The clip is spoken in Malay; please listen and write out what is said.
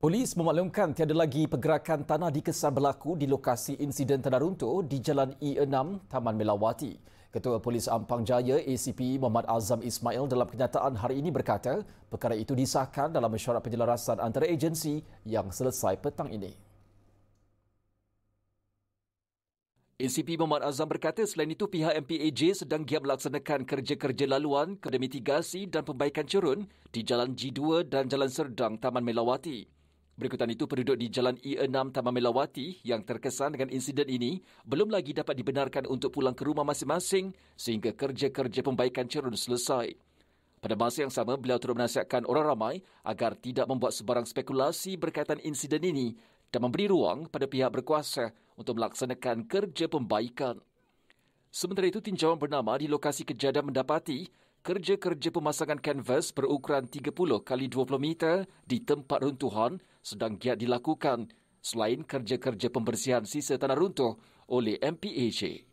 Polis memaklumkan tiada lagi pergerakan tanah dikesan berlaku di lokasi insiden tanah runtuh di Jalan E6 Taman Melawati. Ketua Polis Ampang Jaya ACP Muhammad Azam Ismail dalam kenyataan hari ini berkata perkara itu disahkan dalam mesyuarat penjelarasan antara agensi yang selesai petang ini. NCP Muhammad Azam berkata selain itu pihak MPAJ sedang giat melaksanakan kerja-kerja laluan kepada mitigasi dan pembaikan cerun di Jalan G2 dan Jalan Serdang Taman Melawati. Berikutan itu, penduduk di Jalan i 6 Taman Melawati yang terkesan dengan insiden ini belum lagi dapat dibenarkan untuk pulang ke rumah masing-masing sehingga kerja-kerja pembaikan cerun selesai. Pada masa yang sama, beliau turut menasihatkan orang ramai agar tidak membuat sebarang spekulasi berkaitan insiden ini dan memberi ruang pada pihak berkuasa untuk melaksanakan kerja pembaikan. Sementara itu, tinjauan bernama di lokasi kejadian mendapati kerja-kerja pemasangan kanvas berukuran 30 kali 20 meter di tempat runtuhan sedang giat dilakukan selain kerja-kerja pembersihan sisa tanah runtuh oleh MPAJ.